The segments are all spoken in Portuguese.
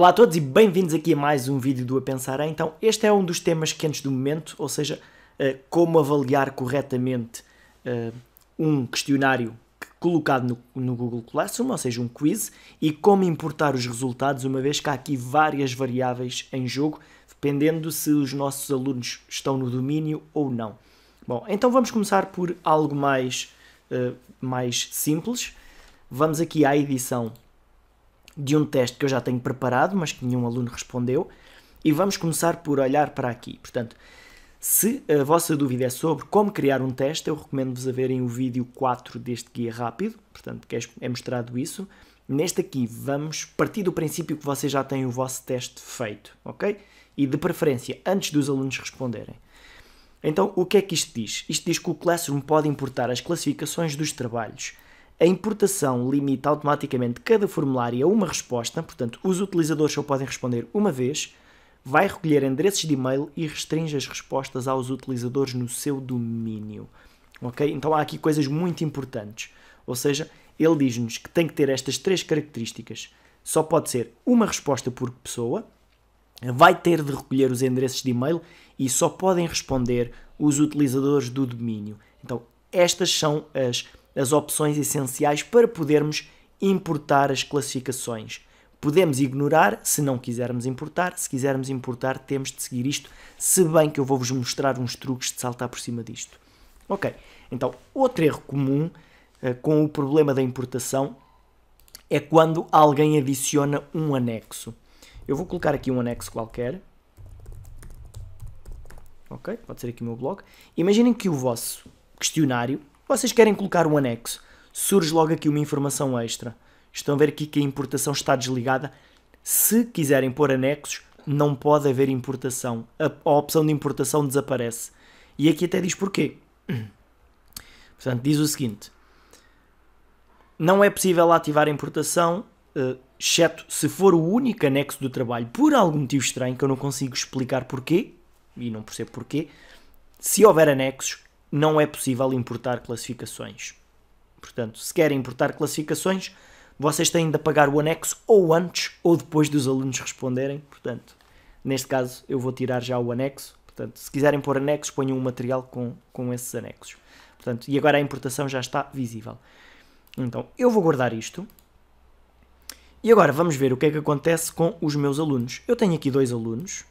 Olá a todos e bem-vindos aqui a mais um vídeo do A Pensar Então, este é um dos temas quentes do momento, ou seja, eh, como avaliar corretamente eh, um questionário colocado no, Google Classroom, ou seja, um quiz, e como importar os resultados, uma vez que há aqui várias variáveis em jogo, dependendo se os nossos alunos estão no domínio ou não. Bom, então vamos começar por algo mais, eh, mais simples. Vamos aqui à edição de um teste que eu já tenho preparado, mas que nenhum aluno respondeu, e vamos começar por olhar para aqui. Portanto, se a vossa dúvida é sobre como criar um teste, eu recomendo-vos a verem o vídeo 4 deste guia rápido, portanto, que é, é mostrado isso. Neste aqui, vamos partir do princípio que vocês já têm o vosso teste feito, ok? E de preferência, antes dos alunos responderem. Então, o que é que isto diz? Isto diz que o Classroom pode importar as classificações dos trabalhos a importação limita automaticamente cada formulário a uma resposta, portanto, os utilizadores só podem responder uma vez, vai recolher endereços de e-mail e restringe as respostas aos utilizadores no seu domínio. Ok? Então há aqui coisas muito importantes. Ou seja, ele diz-nos que tem que ter estas três características. Só pode ser uma resposta por pessoa, vai ter de recolher os endereços de e-mail e só podem responder os utilizadores do domínio. Então, estas são as as opções essenciais para podermos importar as classificações. Podemos ignorar se não quisermos importar, se quisermos importar temos de seguir isto, se bem que eu vou-vos mostrar uns truques de saltar por cima disto. Ok, então outro erro comum uh, com o problema da importação é quando alguém adiciona um anexo. Eu vou colocar aqui um anexo qualquer, ok? Pode ser aqui o meu blog. Imaginem que o vosso questionário vocês querem colocar um anexo, surge logo aqui uma informação extra. Estão a ver aqui que a importação está desligada. Se quiserem pôr anexos, não pode haver importação. A, a opção de importação desaparece. E aqui até diz porquê. Portanto, diz o seguinte: não é possível ativar a importação, eh, exceto se for o único anexo do trabalho, por algum motivo estranho que eu não consigo explicar porquê, e não percebo porquê. Se houver anexos, não é possível importar classificações. Portanto, se querem importar classificações, vocês têm de pagar o anexo ou antes ou depois dos alunos responderem. Portanto, neste caso eu vou tirar já o anexo. Portanto, se quiserem pôr anexos, ponham um material com, com esses anexos. Portanto, e agora a importação já está visível. Então, eu vou guardar isto. E agora vamos ver o que é que acontece com os meus alunos. Eu tenho aqui dois alunos,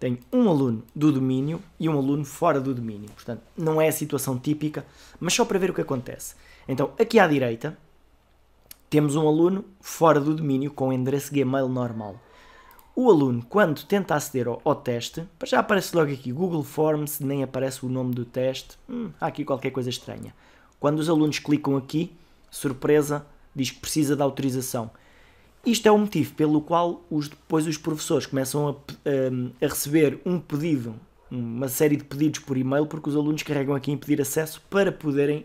tenho um aluno do domínio e um aluno fora do domínio. Portanto, não é a situação típica, mas só para ver o que acontece. Então, aqui à direita, temos um aluno fora do domínio com endereço Gmail normal. O aluno, quando tenta aceder ao, ao teste, já aparece logo aqui Google Forms, nem aparece o nome do teste. Hum, há aqui qualquer coisa estranha. Quando os alunos clicam aqui, surpresa, diz que precisa da autorização. Isto é o motivo pelo qual os, depois os professores começam a, ehm, a, receber um pedido, uma série de pedidos por e-mail, porque os alunos carregam aqui em pedir acesso para poderem,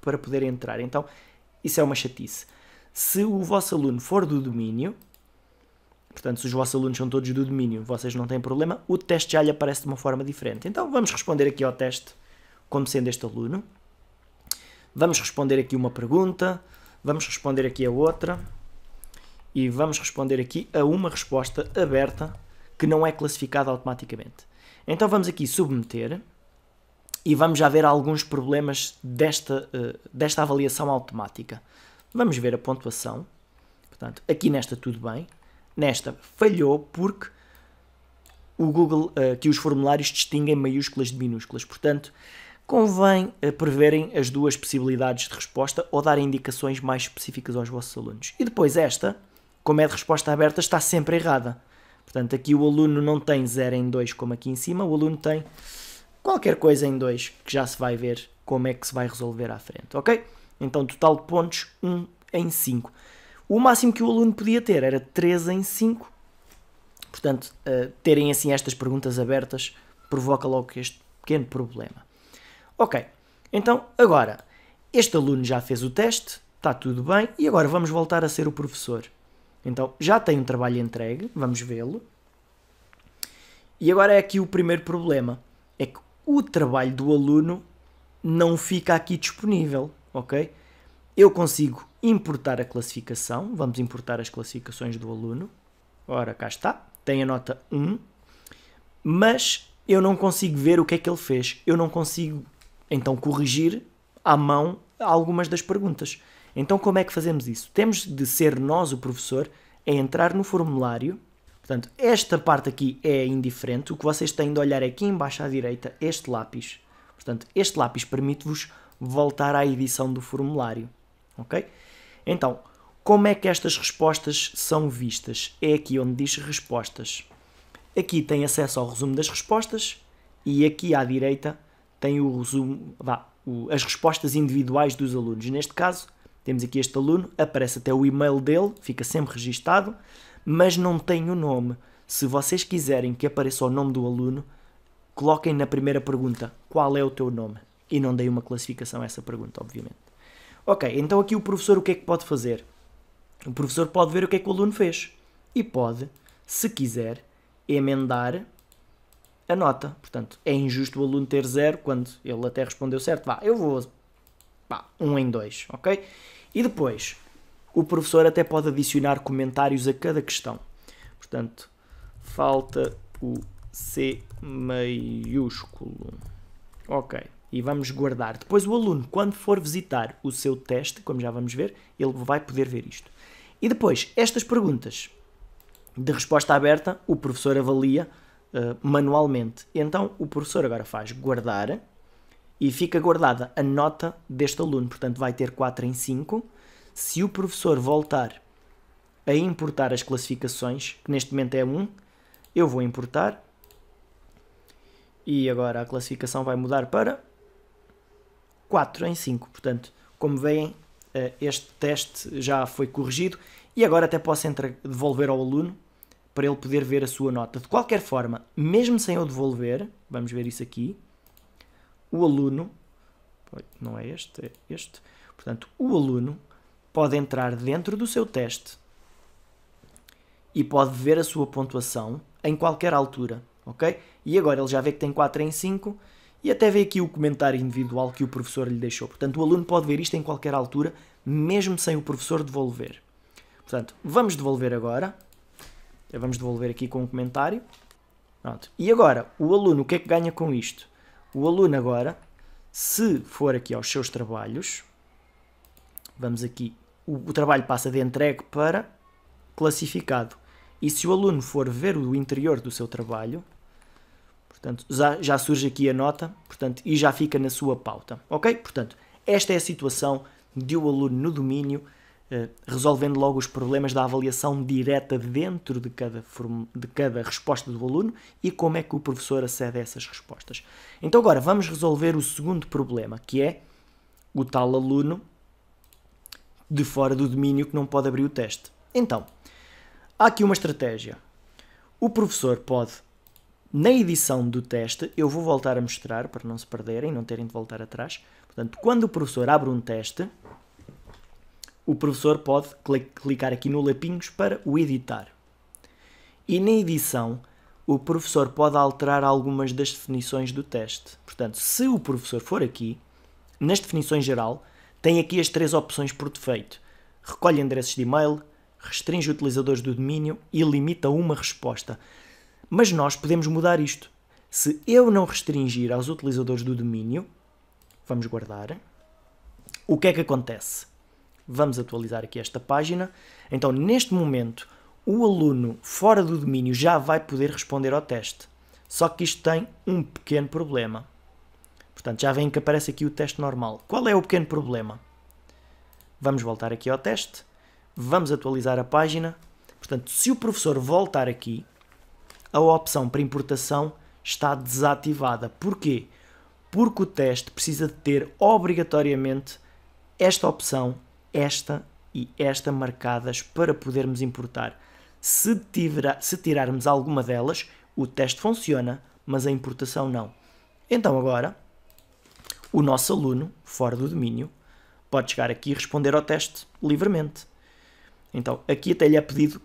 para poderem entrar. Então, isso é uma chatice. Se o vosso aluno for do domínio, portanto, se os vossos alunos são todos do domínio, vocês não têm problema, o teste já lhe aparece de uma forma diferente. Então, vamos responder aqui ao teste como sendo este aluno. Vamos responder aqui uma pergunta, vamos responder aqui a outra e vamos responder aqui a uma resposta aberta que não é classificada automaticamente. Então vamos aqui submeter e vamos já ver alguns problemas desta, eh, desta avaliação automática. Vamos ver a pontuação. Portanto, aqui nesta tudo bem. Nesta falhou porque o Google eh, que os formulários distinguem maiúsculas de minúsculas. Portanto, convém eh, preverem as duas possibilidades de resposta ou dar indicações mais específicas aos vossos alunos. E depois esta, como é de resposta aberta, está sempre errada. Portanto, aqui o aluno não tem 0 em 2 como aqui em cima, o aluno tem qualquer coisa em 2, que já se vai ver como é que se vai resolver à frente, ok? Então, total de pontos, 1 um em 5. O máximo que o aluno podia ter era 3 em 5. Portanto, uh, terem assim estas perguntas abertas provoca logo este pequeno problema. Ok, então agora, este aluno já fez o teste, está tudo bem, e agora vamos voltar a ser o professor. Então já tem um trabalho entregue, vamos vê-lo. E agora é aqui o primeiro problema: é que o trabalho do aluno não fica aqui disponível, ok? Eu consigo importar a classificação, vamos importar as classificações do aluno. Ora, cá está, tem a nota 1, mas eu não consigo ver o que é que ele fez. Eu não consigo, então, corrigir à mão algumas das perguntas. Então, como é que fazemos isso? Temos de ser nós, o professor, a entrar no formulário. Portanto, esta parte aqui é indiferente. O que vocês têm de olhar é aqui embaixo à direita, este lápis. Portanto, este lápis permite-vos voltar à edição do formulário. Ok? Então, como é que estas respostas são vistas? É aqui onde diz respostas. Aqui tem acesso ao resumo das respostas e aqui à direita tem o resumo, vá, o, as respostas individuais dos alunos. Neste caso, temos aqui este aluno, aparece até o e-mail dele, fica sempre registado, mas não tem o nome. Se vocês quiserem que apareça o nome do aluno, coloquem na primeira pergunta qual é o teu nome e não dei uma classificação a essa pergunta, obviamente. Ok, então aqui o professor o que é que pode fazer? O professor pode ver o que é que o aluno fez e pode, se quiser, emendar a nota. Portanto, é injusto o aluno ter zero quando ele até respondeu certo. Vá, eu vou pá, um em dois, ok? E depois, o professor até pode adicionar comentários a cada questão. Portanto, falta o C maiúsculo. Ok, e vamos guardar. Depois o aluno, quando for visitar o seu teste, como já vamos ver, ele vai poder ver isto. E depois, estas perguntas de resposta aberta, o professor avalia uh, manualmente. então, o professor agora faz guardar, e fica guardada a nota deste aluno, portanto vai ter 4 em 5. Se o professor voltar a importar as classificações, que neste momento é 1, eu vou importar e agora a classificação vai mudar para 4 em 5. Portanto, como veem, eh, este teste já foi corrigido e agora até posso devolver ao aluno para ele poder ver a sua nota. De qualquer forma, mesmo sem eu devolver, vamos ver isso aqui, o aluno, não é este, é este, portanto, o aluno pode entrar dentro do seu teste e pode ver a sua pontuação em qualquer altura, ok? E agora ele já vê que tem 4 em 5 e até vê aqui o comentário individual que o professor lhe deixou. Portanto, o aluno pode ver isto em qualquer altura, mesmo sem o professor devolver. Portanto, vamos devolver agora. Vamos devolver aqui com um comentário. Pronto. E agora, o aluno o que é que ganha com isto? O aluno agora, se for aqui aos seus trabalhos, vamos aqui, o, o trabalho passa de entregue para classificado. E se o aluno for ver o interior do seu trabalho, portanto, já, já surge aqui a nota, portanto, e já fica na sua pauta, ok? Portanto, esta é a situação de o um aluno no domínio eh, resolvendo logo os problemas da avaliação direta dentro de cada, de cada resposta do aluno e como é que o professor acede a essas respostas. Então, agora vamos resolver o segundo problema, que é o tal aluno de fora do domínio que não pode abrir o teste. Então, há aqui uma estratégia. O professor pode, na edição do teste, eu vou voltar a mostrar para não se perderem, não terem de voltar atrás. Portanto, quando o professor abre um teste, o professor pode clicar aqui no Lapinhos para o editar. E na edição, o professor pode alterar algumas das definições do teste. Portanto, se o professor for aqui, nas definições geral, tem aqui as três opções por defeito. Recolhe endereços de e-mail, restringe utilizadores do domínio e limita uma resposta. Mas nós podemos mudar isto. Se eu não restringir aos utilizadores do domínio, vamos guardar, o que é que acontece? Vamos atualizar aqui esta página. Então, neste momento, o aluno fora do domínio já vai poder responder ao teste. Só que isto tem um pequeno problema. Portanto, já vem que aparece aqui o teste normal. Qual é o pequeno problema? Vamos voltar aqui ao teste. Vamos atualizar a página. Portanto, se o professor voltar aqui, a opção para importação está desativada. Porquê? Porque o teste precisa de ter obrigatoriamente esta opção esta e esta marcadas para podermos importar. Se, tira, se tirarmos alguma delas, o teste funciona, mas a importação não. Então agora, o nosso aluno, fora do domínio, pode chegar aqui e responder ao teste livremente. Então, aqui até lhe é pedido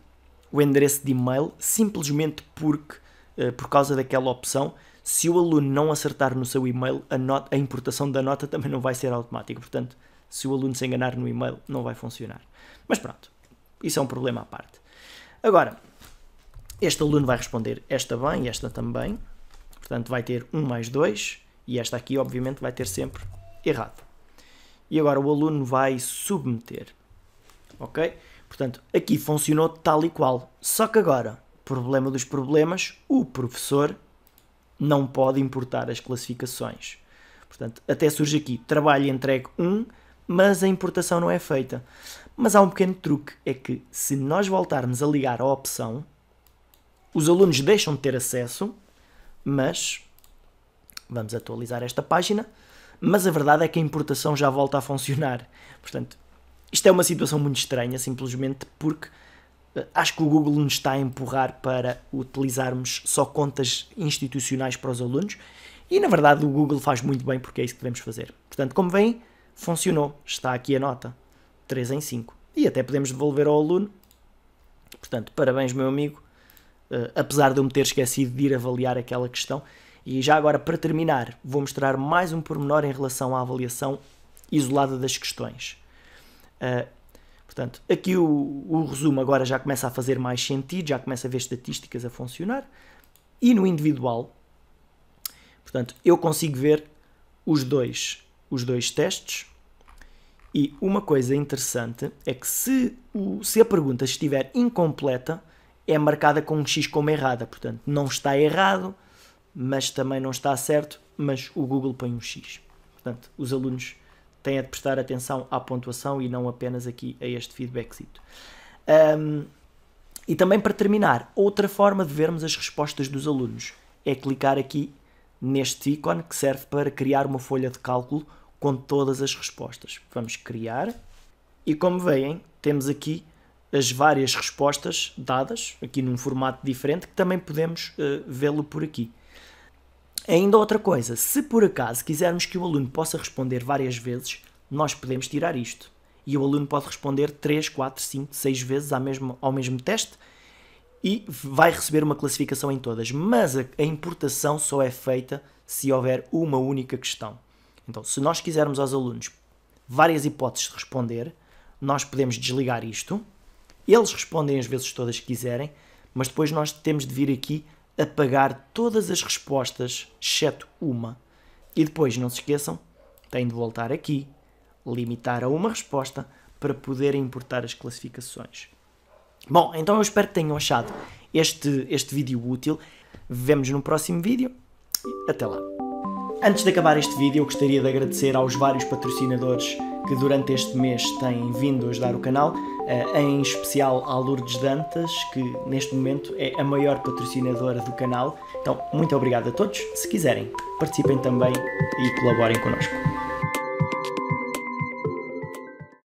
o endereço de e-mail, simplesmente porque, eh, por causa daquela opção, se o aluno não acertar no seu e-mail, a, a importação da nota também não vai ser automática. Portanto, se o aluno se enganar no e-mail, não vai funcionar. Mas pronto, isso é um problema à parte. Agora, este aluno vai responder esta bem e esta também, portanto vai ter 1 mais 2, e esta aqui, obviamente, vai ter sempre errado. E agora o aluno vai submeter, ok? Portanto, aqui funcionou tal e qual, só que agora, problema dos problemas, o professor não pode importar as classificações. Portanto, até surge aqui trabalho entregue 1, mas a importação não é feita. Mas há um pequeno truque, é que se nós voltarmos a ligar a opção, os alunos deixam de ter acesso, mas vamos atualizar esta página, mas a verdade é que a importação já volta a funcionar. Portanto, isto é uma situação muito estranha, simplesmente porque eh, acho que o Google nos está a empurrar para utilizarmos só contas institucionais para os alunos e na verdade o Google faz muito bem porque é isso que devemos fazer. Portanto, como veem, funcionou. Está aqui a nota. 3 em 5. E até podemos devolver ao aluno. Portanto, parabéns, meu amigo. Uh, apesar de eu me ter esquecido de ir avaliar aquela questão. E já agora, para terminar, vou mostrar mais um pormenor em relação à avaliação isolada das questões. Uh, portanto, aqui o, o resumo agora já começa a fazer mais sentido, já começa a ver estatísticas a funcionar. E no individual, portanto, eu consigo ver os dois os dois testes. E uma coisa interessante é que se, o, se a pergunta estiver incompleta, é marcada com um X como errada. Portanto, não está errado, mas também não está certo, mas o Google põe um X. Portanto, os alunos têm é de prestar atenção à pontuação e não apenas aqui a este feedback. Um, e também para terminar, outra forma de vermos as respostas dos alunos é clicar aqui neste ícone que serve para criar uma folha de cálculo com todas as respostas. Vamos criar e como veem temos aqui as várias respostas dadas aqui num formato diferente que também podemos uh, vê-lo por aqui. Ainda outra coisa, se por acaso quisermos que o aluno possa responder várias vezes, nós podemos tirar isto. E o aluno pode responder 3, 4, 5, 6 vezes ao mesmo, ao mesmo teste e vai receber uma classificação em todas. Mas a, a importação só é feita se houver uma única questão. Então, se nós quisermos aos alunos várias hipóteses de responder, nós podemos desligar isto. Eles respondem as vezes todas que quiserem, mas depois nós temos de vir aqui apagar todas as respostas, exceto uma. E depois, não se esqueçam, têm de voltar aqui, limitar a uma resposta para poderem importar as classificações. Bom, então eu espero que tenham achado este, este vídeo útil. Vemos no próximo vídeo até lá. Antes de acabar este vídeo, eu gostaria de agradecer aos vários patrocinadores que durante este mês têm vindo ajudar o canal, eh, em especial à Lourdes Dantas, que neste momento é a maior patrocinadora do canal. Então, muito obrigado a todos. Se quiserem, participem também e colaborem connosco.